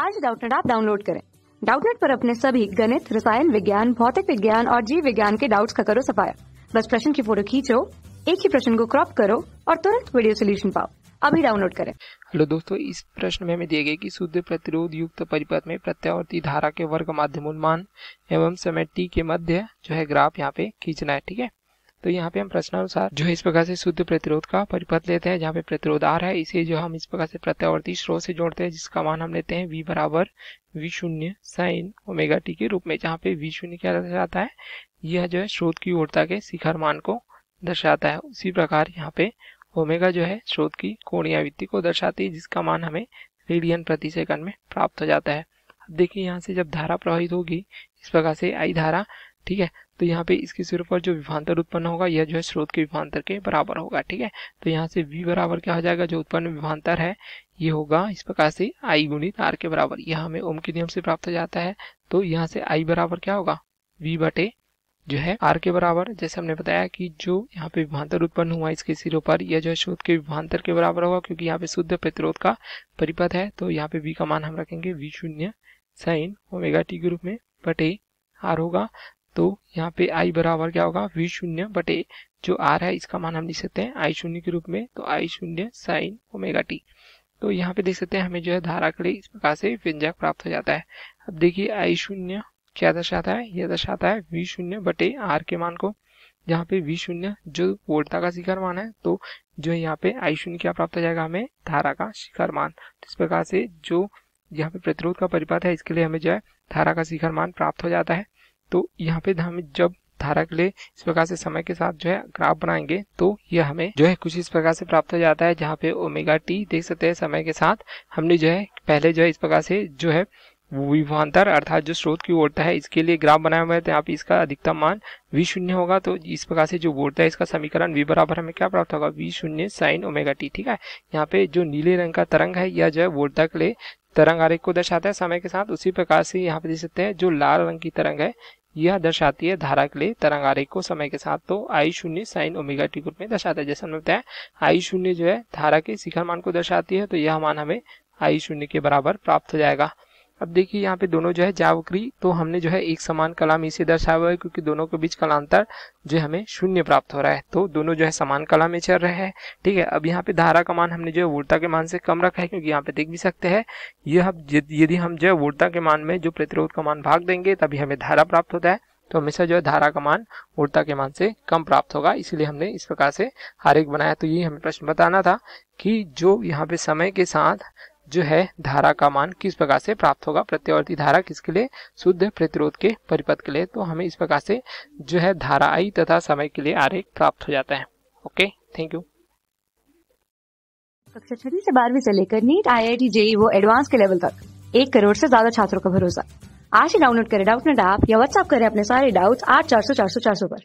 आज डाउटनेट आप डाउनलोड करें डाउटनेट पर अपने सभी गणित रसायन विज्ञान भौतिक विज्ञान और जीव विज्ञान के डाउट्स का करो सफाया बस प्रश्न की फोटो खींचो एक ही प्रश्न को क्रॉप करो और तुरंत वीडियो सोल्यूशन पाओ अभी डाउनलोड करें हेलो दोस्तों इस प्रश्न में हमें दिए गए कि शुद्ध प्रतिरोध युक्त परिपथ में प्रत्यावर्ती धारा के वर्ग माध्यमोन्मान एवं समय टी के मध्य जो है ग्राफ यहाँ पे खींचना है ठीक है तो यहाँ पे हम प्रश्नानुसार जो इस प्रकार से शुद्ध प्रतिरोध का परिपथ लेते हैं जहाँ पे प्रतिरोध आ रहा है इसे जो हम इस प्रकार से प्रत्यावर्ती स्रोत से जोड़ते हैं जिसका मान हम लेते हैं वी बराबर वी शून्य साइन ओमेगा टी के रूप में जहाँ पे वी शून्य क्या दर्शाता है यह जो है स्रोत की ओरता के शिखर मान को दर्शाता है उसी प्रकार यहाँ पे ओमेगा जो है स्रोत की कोणीय आवृत्ति को दर्शाती है जिसका मान हमें रेडियन प्रति सेकंड में प्राप्त हो जाता है अब देखिए यहाँ से जब धारा प्रवाहित होगी इस प्रकार से आई धारा ठीक है तो यहाँ पे इसके सिर पर जो विभांतर उत्पन्न होगा यह जो है स्रोत के विभांतर के बराबर होगा ठीक है तो यहाँ से वी बराबर क्या हो जाएगा जो उत्पन्न विभांतर है ये होगा इस प्रकार से आई गुणित आर के बराबर यह हमें ओम के नियम से प्राप्त हो जाता है तो यहाँ से आई बराबर क्या होगा वी बटे जो है आर के बराबर जैसे हमने बताया कि जो यहाँ पे विभांतर उत्पन्न हुआ इसके सिरों पर यह जो है शुद्ध के विभांतर के बराबर होगा क्योंकि यहाँ पे शुद्ध प्रतिरोध का परिपथ है तो यहाँ पे वी का मान हम रखेंगे वी शून्य साइन ओमेगा टी के रूप में बटे आर होगा तो यहाँ पे आई बराबर क्या होगा वी शून्य बटे जो आर है इसका मान हम लिख सकते हैं आई शून्य के रूप में तो आई शून्य साइन ओमेगा टी तो यहाँ पे देख सकते हैं हमें जो है धारा के लिए इस प्रकार से व्यंजक प्राप्त हो जाता है अब देखिए आई शून्य क्या दर्शाता है यह दर्शाता है वी शून्य बटे आर के मान को यहाँ पे वी शून्य जो वोल्टा का शिखर मान है तो जो है यहाँ पे आई शून्य क्या प्राप्त हो जाएगा हमें धारा का शिखर मान तो इस प्रकार से जो यहाँ पे प्रतिरोध का परिपात है इसके लिए हमें जो है धारा का शिखर मान प्राप्त हो जाता है तो यहाँ पे हम जब धारा के लिए इस प्रकार से समय के साथ जो है ग्राफ बनाएंगे तो यह हमें जो है कुछ इस प्रकार से प्राप्त हो जाता है जहाँ पे ओमेगा टी देख सकते हैं समय के साथ हमने जो है पहले जो है इस प्रकार से जो है विभवान्तर अर्थात जो स्रोत की ओरता है इसके लिए ग्राफ बनाया हुआ है तो यहाँ पे इसका अधिकतम मान वी शून्य होगा तो इस प्रकार से जो वोल्टता है इसका समीकरण वी बराबर हमें क्या प्राप्त होगा वी शून्य साइन ओमेगा टी ठीक है यहाँ पे जो नीले रंग का तरंग है यह जो है वोल्टता के लिए तरंग आरेख को दर्शाता है समय के साथ उसी प्रकार से यहाँ पे देख सकते हैं जो लाल रंग की तरंग है यह दर्शाती है धारा के लिए तरंग आरेख को समय के साथ तो आई शून्य साइन ओमेगा टी ग्रुप में दर्शाता है जैसे हमने बताया आई शून्य जो है धारा के शिखर मान को दर्शाती है तो यह मान हमें आई शून्य के बराबर प्राप्त हो जाएगा अब देखिए यहाँ पे दोनों जो है जावक्री तो हमने जो है एक समान कलाम इसे दर्शाया हुआ है क्योंकि दोनों के बीच कलांतर जो हमें शून्य प्राप्त हो रहा है तो दोनों जो है समान कला में चल रहे हैं ठीक है अब यहाँ पे धारा का मान हमने जो है वोर्ता के मान से कम रखा है क्योंकि यहाँ पे देख भी सकते हैं यह यदि हम जो है वोर्ता के मान में जो प्रतिरोध का मान भाग देंगे तभी हमें धारा प्राप्त होता है तो हमेशा जो है धारा का मान ऊर्ता के मान से कम प्राप्त होगा इसीलिए हमने इस प्रकार से हर एक बनाया तो यही हमें प्रश्न बताना था कि जो यहाँ पे समय के साथ जो है धारा का मान किस प्रकार से प्राप्त होगा प्रत्यावर्ती धारा किसके लिए शुद्ध प्रतिरोध के परिपथ के लिए तो हमें इस प्रकार से जो है धारा आई तथा समय के लिए आरेख प्राप्त हो जाता है ओके थैंक यू कक्षा छठी से बारहवीं से लेकर NEET I I T JEE वो एडवांस के लेवल तक एक करोड़ से ज्यादा छात्रों का भरोसा आज ही डाउनलोड करें डाउट नेट ऐप या व्हाट्सअप करें अपने सारे डाउट्स आठ चार सौ चार सौ चार सौ पर